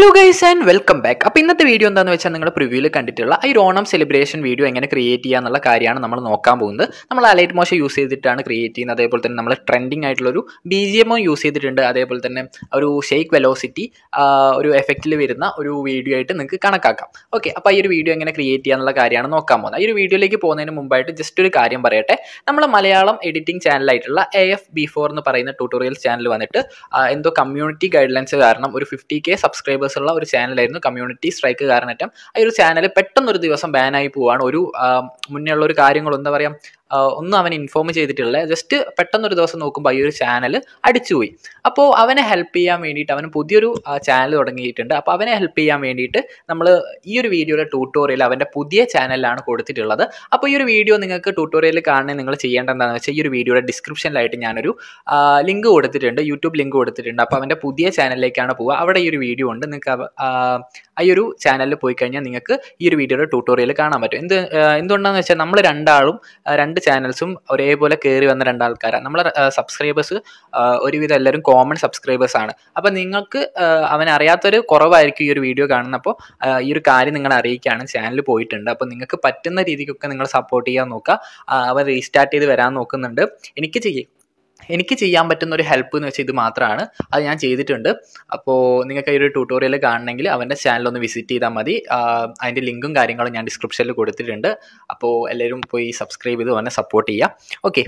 hello guys and welcome back അപ്പോൾ ഇന്നത്തെ video എന്താണെന്ന് വെച്ചാൽ നിങ്ങൾ പ്രിവ്യൂവിൽ കണ്ടിട്ടുള്ള ഈ ഓണം സെലിബ്രേഷൻ വീഡിയോ എങ്ങനെ ക്രിയേറ്റ് ചെയ്യുക എന്നുള്ള കാര്യമാണ് നമ്മൾ നോക്കാൻ പോകുന്നത് നമ്മൾ അലൈറ്റ് മോശം യൂസ് ചെയ്തിട്ടാണ് ക്രിയേറ്റ് ചെയ്യുന്നത് അതേപോലെ തന്നെ നമ്മൾ ട്രെൻഡിങ് ആയിട്ടുള്ളൊരു ബി ജി എമ്മോ യൂസ് ചെയ്തിട്ടുണ്ട് അതേപോലെ തന്നെ ഒരു ഷെയ്ക്ക് വെലോസിറ്റി ഒരു എഫക്റ്റിൽ വരുന്ന ഒരു വീഡിയോ ആയിട്ട് നിങ്ങൾക്ക് കണക്കാക്കാം ഓക്കെ അപ്പോൾ ഈ ഒരു വീഡിയോ എങ്ങനെ ക്രിയേറ്റ് ചെയ്യുക എന്നുള്ള കാര്യമാണ് നോക്കാൻ പോകുന്നത് ഈ ഒരു വീഡിയോയിലേക്ക് പോകുന്നതിന് മുമ്പായിട്ട് ജസ്റ്റ് ഒരു കാര്യം പറയട്ടെ നമ്മൾ മലയാളം എഡിറ്റിംഗ് ചാനലായിട്ടുള്ള എ എഫ് ബി ഫോർ എന്ന് പറയുന്ന ട്യൂട്ടോറിയൽസ് ചാനൽ വന്നിട്ട് എന്തോ കമ്മ്യൂണിറ്റി ഗൈഡ് ലൈൻസ് കാരണം ഒരു ഫിഫ്റ്റി കെ സബ്സ്ക്രൈബേഴ്സ് വ്യൂവേഴ്സ് ഉള്ള ഒരു ചാനലായിരുന്നു കമ്മ്യൂണിറ്റി സ്ട്രൈക്ക് കാരണം ആ ഒരു ചാനൽ പെട്ടെന്നൊരു ദിവസം ബാനായി പോവാണ് ഒരു മുന്നേ ഉള്ള ഒരു കാര്യങ്ങൾ എന്താ പറയുക ഒന്നും അവൻ ഇൻഫോം ചെയ്തിട്ടില്ല ജസ്റ്റ് പെട്ടെന്നൊരു ദിവസം നോക്കുമ്പോൾ ഈ ഒരു ചാനൽ അടിച്ചുപോയി അപ്പോൾ അവനെ ഹെൽപ്പ് ചെയ്യാൻ വേണ്ടിയിട്ട് അവന് പുതിയൊരു ചാനൽ തുടങ്ങിയിട്ടുണ്ട് അപ്പോൾ അവനെ ഹെൽപ്പ് ചെയ്യാൻ വേണ്ടിയിട്ട് നമ്മൾ ഈ ഒരു വീഡിയോയുടെ ട്യൂട്ടോറിയൽ അവൻ്റെ പുതിയ ചാനലിലാണ് കൊടുത്തിട്ടുള്ളത് അപ്പോൾ ഈ ഒരു വീഡിയോ നിങ്ങൾക്ക് ട്യൂട്ടോറിയൽ കാണാൻ നിങ്ങൾ ചെയ്യേണ്ട എന്താണെന്ന് വെച്ചാൽ ഈ ഒരു വീഡിയോയുടെ ഡിസ്ക്രിപ്ഷനിലായിട്ട് ഞാനൊരു ലിങ്ക് കൊടുത്തിട്ടുണ്ട് യൂട്യൂബ് ലിങ്ക് കൊടുത്തിട്ടുണ്ട് അപ്പോൾ അവൻ്റെ പുതിയ ചാനലിലേക്കാണ് പോവുക അവിടെ ഈ ഒരു വീഡിയോ ഉണ്ട് നിങ്ങൾക്ക് ആ ഒരു ചാനലിൽ പോയി കഴിഞ്ഞാൽ നിങ്ങൾക്ക് ഈ ഒരു വീഡിയോയുടെ ട്യൂട്ടോറിയൽ കാണാൻ പറ്റും എന്ത് എന്തുകൊണ്ടാണെന്ന് വെച്ചാൽ നമ്മൾ രണ്ടാളും രണ്ട് രണ്ട് ചാനൽസും ഒരേപോലെ കയറി വന്ന രണ്ടാൾക്കാരാണ് നമ്മളെ സബ്സ്ക്രൈബേഴ്സ് ഒരുവിധം എല്ലാവരും കോമൺ സബ്സ്ക്രൈബേഴ്സ് ആണ് അപ്പോൾ നിങ്ങൾക്ക് അവനറിയാത്തൊരു കുറവായിരിക്കും ഈ ഒരു വീഡിയോ കാണുന്നപ്പോൾ ഈ ഒരു കാര്യം നിങ്ങൾ അറിയിക്കുകയാണ് ചാനൽ പോയിട്ടുണ്ട് അപ്പോൾ നിങ്ങൾക്ക് പറ്റുന്ന രീതിക്കൊക്കെ നിങ്ങൾ സപ്പോർട്ട് ചെയ്യാൻ നോക്കുക അവർ റീസ്റ്റാർട്ട് ചെയ്ത് വരാൻ നോക്കുന്നുണ്ട് എനിക്ക് ചെയ്യും എനിക്ക് ചെയ്യാൻ പറ്റുന്ന ഒരു ഹെൽപ്പ് എന്ന് വെച്ചാൽ ഇത് മാത്രമാണ് അത് ഞാൻ ചെയ്തിട്ടുണ്ട് അപ്പോൾ നിങ്ങൾക്ക് ഈ ഒരു ട്യൂട്ടോറിയൽ കാണണമെങ്കിൽ അവൻ്റെ ചാനൽ ഒന്ന് വിസിറ്റ് ചെയ്താൽ മതി അതിൻ്റെ ലിങ്കും കാര്യങ്ങളും ഞാൻ ഡിസ്ക്രിപ്ഷനിൽ കൊടുത്തിട്ടുണ്ട് അപ്പോൾ എല്ലാവരും പോയി സബ്സ്ക്രൈബ് ചെയ്ത് അവനെ സപ്പോർട്ട് ചെയ്യുക ഓക്കെ